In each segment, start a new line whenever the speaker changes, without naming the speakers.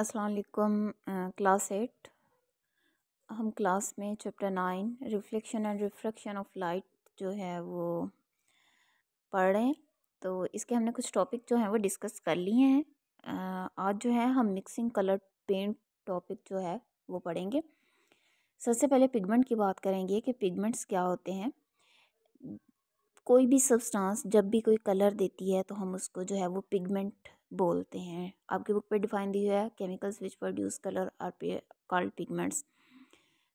असलकुम class eight हम class में chapter nine reflection and refraction of light जो है वो पढ़ रहे हैं तो इसके हमने कुछ टॉपिक जो हैं वो डिस्कस कर लिए हैं आज जो है हम मिक्सिंग कलर पेंट टॉपिक जो है वो पढ़ेंगे सबसे पहले पिगमेंट की बात करेंगे कि पिगमेंट्स क्या होते हैं कोई भी सब्सटेंस जब भी कोई कलर देती है तो हम उसको जो है वो पिगमेंट बोलते हैं आपकी बुक पे डिफाइन दी है chemicals which produce colour are called pigments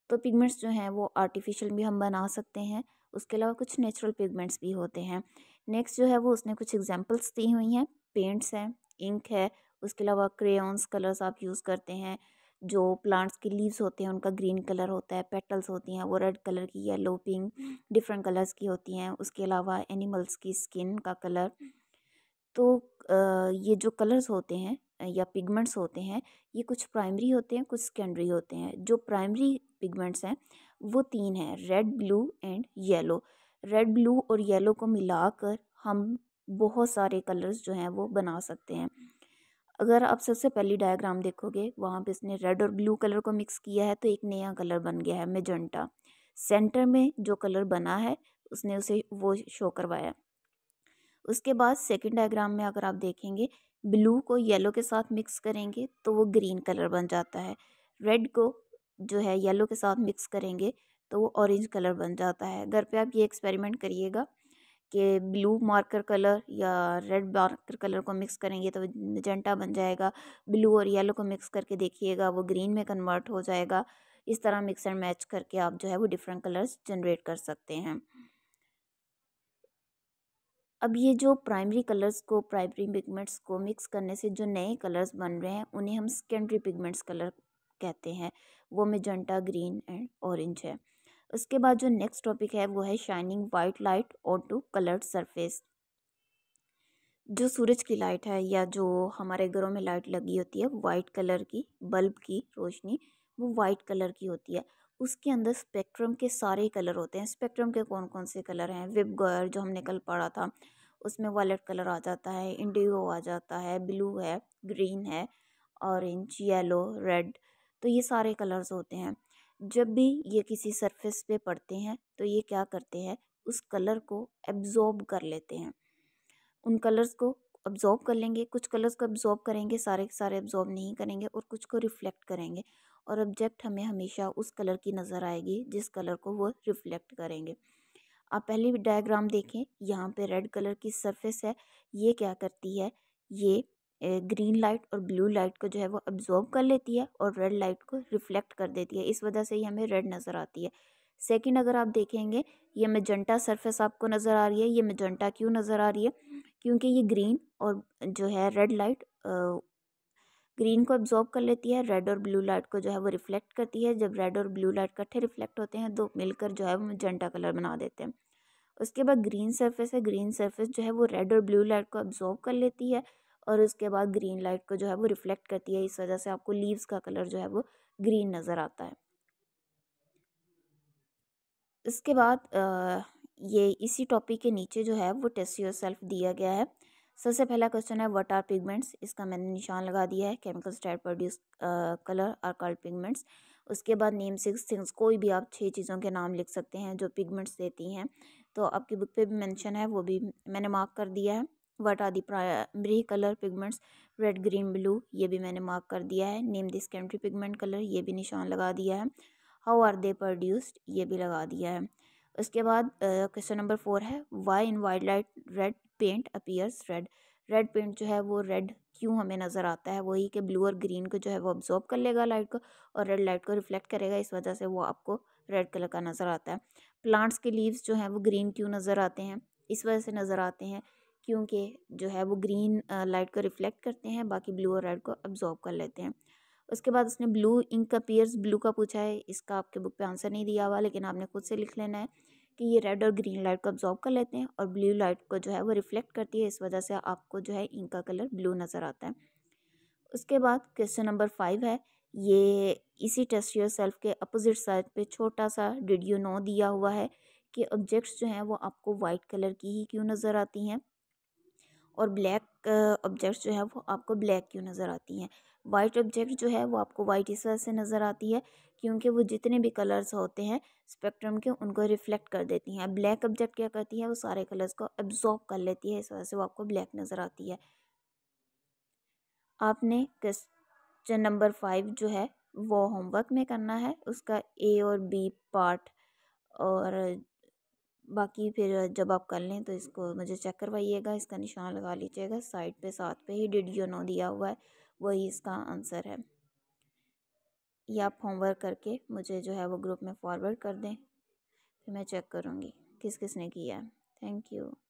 तो पिगमेंट्स जो हैं वो आर्टिफिशियल भी हम बना सकते हैं उसके अलावा कुछ नेचुरल पिगमेंट्स भी होते हैं नेक्स्ट जो है वो उसने कुछ एग्जाम्पल्स दी हुई हैं पेंट्स हैं इंक है उसके अलावा क्रेन्स कलर्स आप यूज़ करते हैं जो प्लांट्स के लीव्स होते हैं उनका ग्रीन कलर होता है पेटल्स होती हैं वो रेड कलर की येलो पिंक डिफरेंट कलर्स की होती हैं उसके अलावा एनिमल्स की स्किन का कलर तो ये जो कलर्स होते हैं या पिगमेंट्स होते हैं ये कुछ प्राइमरी होते हैं कुछ सेकेंडरी होते हैं जो प्राइमरी पिगमेंट्स हैं वो तीन हैं red blue and yellow red blue और येलो को मिलाकर हम बहुत सारे कलर्स जो हैं वो बना सकते हैं अगर आप सबसे पहली डायग्राम देखोगे वहाँ पे इसने रेड और ब्लू कलर को मिक्स किया है तो एक नया कलर बन गया है मेजेंटा सेंटर में जो कलर बना है उसने उसे वो शो करवाया उसके बाद सेकेंड डायग्राम में अगर आप देखेंगे ब्लू को येलो के साथ मिक्स करेंगे तो वो ग्रीन कलर बन जाता है रेड को जो है येलो के साथ मिक्स करेंगे तो वो ऑरेंज कलर बन जाता है घर पे आप ये एक्सपेरिमेंट करिएगा कि ब्लू मार्कर कलर या रेड मार्कर कलर को मिक्स करेंगे तो मजेंटा बन जाएगा ब्लू और येलो को मिक्स करके देखिएगा वो ग्रीन में कन्वर्ट हो जाएगा इस तरह मिक्स एंड मैच करके आप जो है वो डिफरेंट कलर्स जनरेट कर सकते हैं अब ये जो प्राइमरी कलर्स को प्राइमरी पिगमेंट्स को मिक्स करने से जो नए कलर्स बन रहे हैं उन्हें हम सेकेंडरी पिगमेंट्स कलर कहते हैं वो मेजेंटा ग्रीन एंड ऑरेंज है उसके बाद जो नेक्स्ट टॉपिक है वो है शाइनिंग वाइट लाइट और टू कलर्ड सरफेस जो सूरज की लाइट है या जो हमारे घरों में लाइट लगी होती है वाइट कलर की बल्ब की रोशनी वो वाइट कलर की होती है उसके अंदर स्पेक्ट्रम के सारे कलर होते हैं स्पेक्ट्रम के कौन कौन से कलर हैं विबगर जो हमने कल पढ़ा था उसमें वॉलेट कलर आ जाता है इंडिगो आ जाता है ब्लू है ग्रीन है ऑरेंज येलो रेड तो ये सारे कलर्स होते हैं जब भी ये किसी सरफेस पे पड़ते हैं तो ये क्या करते हैं उस कलर को एब्ज़ॉर्ब कर लेते हैं उन कलर्स को अब्ज़ॉर्ब कर लेंगे कुछ कलर्स को अब्ज़ॉर्ब करेंगे सारे के सारे अब्ज़ॉर्ब नहीं करेंगे और कुछ को रिफ़्लेक्ट करेंगे और ऑब्जेक्ट हमें हमेशा उस कलर की नज़र आएगी जिस कलर को वो रिफ़्लेक्ट करेंगे आप पहले भी डायग्राम देखें यहाँ पे रेड कलर की सरफेस है ये क्या करती है ये ग्रीन लाइट और ब्लू लाइट को जो है वो अब्ज़ॉर्ब कर लेती है और रेड लाइट को रिफ़्लेक्ट कर देती है इस वजह से ही हमें रेड नज़र आती है सेकंड अगर आप देखेंगे ये मेजेंटा सरफेस आपको नज़र आ रही है ये मेजेंटा क्यों नज़र आ रही है क्योंकि ये ग्रीन और जो है रेड लाइट ग्रीन को एब्जॉर्ब कर लेती है रेड और ब्लू लाइट को जो है वो रिफ्लेक्ट करती है जब रेड और ब्लू लाइट इकट्ठे रिफ्लेक्ट होते हैं तो मिलकर जो है वो जेंटा कलर बना देते हैं उसके बाद ग्रीन सरफेस है ग्रीन सरफेस जो है वो रेड और ब्लू लाइट को एब्जॉर्ब कर लेती है और उसके बाद ग्रीन लाइट को जो है वो रिफ्लेक्ट करती है इस वजह से आपको लीव्स का कलर जो है वो ग्रीन नज़र आता है इसके बाद ये इसी टॉपिक के नीचे जो है वो टेस्ट योर सेल्फ दिया गया है सबसे पहला क्वेश्चन है व्हाट आर पिगमेंट्स इसका मैंने निशान लगा दिया है chemical style produce colour are called pigments उसके बाद नेम सिक्स थिंग्स कोई भी आप छः चीज़ों के नाम लिख सकते हैं जो पिगमेंट्स देती हैं तो आपकी बुक पे भी मेंशन है वो भी मैंने मार्क कर दिया है what are the primary colour pigments red green blue ये भी मैंने मार्क कर दिया है name this country pigment colour ये भी निशान लगा दिया है हाउ आर दे प्रोड्यूस्ड ये भी लगा दिया है उसके बाद क्वेश्चन नंबर फोर है why in white light red paint appears red red paint जो है वो रेड क्यों हमें नज़र आता है वही कि ब्लू और ग्रीन को जो है वो अब्जॉर्ब कर लेगा लाइट को और रेड लाइट को रिफ्लेक्ट करेगा इस वजह से वो आपको रेड कलर का नज़र आता है प्लांट्स के लीव्स जो हैं वो ग्रीन क्यों नज़र आते हैं इस वजह से नज़र आते हैं क्योंकि जो है वो ग्रीन लाइट को रिफ्लेक्ट करते हैं बाकी ब्लू और रेड को अब्जॉर्ब कर लेते हैं उसके बाद उसने ब्लू इंक का पियर्स ब्लू का पूछा है इसका आपके बुक पे आंसर नहीं दिया हुआ लेकिन आपने खुद से लिख लेना है कि ये रेड और ग्रीन लाइट को ऑब्जॉर्व कर लेते हैं और ब्लू लाइट को जो है वो रिफ्लेक्ट करती है इस वजह से आपको जो है इनका कलर ब्लू नज़र आता है उसके बाद क्वेश्चन नंबर फाइव है ये इसी टेस्ट योर सेल्फ के अपोजिट साइड पे छोटा सा डिड यू नो दिया हुआ है कि ऑब्जेक्ट्स जो हैं वो आपको वाइट कलर की ही क्यों नज़र आती हैं और ब्लैक ऑब्जेक्ट्स जो है वो आपको ब्लैक क्यों नज़र आती हैं वाइट ऑब्जेक्ट जो है वो आपको वाइट इस वजह से नज़र आती है क्योंकि वो जितने भी कलर्स होते हैं स्पेक्ट्रम के उनको रिफ्लेक्ट कर देती हैं ब्लैक ऑब्जेक्ट क्या करती है वो सारे कलर्स को एब्जॉर्ब कर लेती है इस वजह से वो आपको ब्लैक नज़र आती है आपने क्वेश्चन नंबर फाइव जो है वो होमवर्क में करना है उसका ए और बी पार्ट और बाकी फिर जब आप कर लें तो इसको मुझे चेक करवाइएगा इसका निशान लगा लीजिएगा साइड पे साथ पे ही डिड यू नो दिया हुआ है वही इसका आंसर है या आप होमवर्क करके मुझे जो है वो ग्रुप में फॉरवर्ड कर दें फिर मैं चेक करूँगी किस किसने किया है थैंक यू